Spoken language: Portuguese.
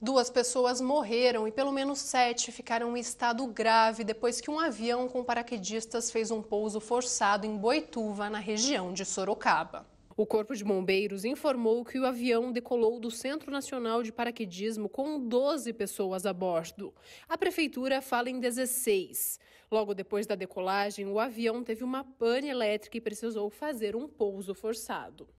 Duas pessoas morreram e pelo menos sete ficaram em estado grave depois que um avião com paraquedistas fez um pouso forçado em Boituva, na região de Sorocaba. O Corpo de Bombeiros informou que o avião decolou do Centro Nacional de Paraquedismo com 12 pessoas a bordo. A prefeitura fala em 16. Logo depois da decolagem, o avião teve uma pane elétrica e precisou fazer um pouso forçado.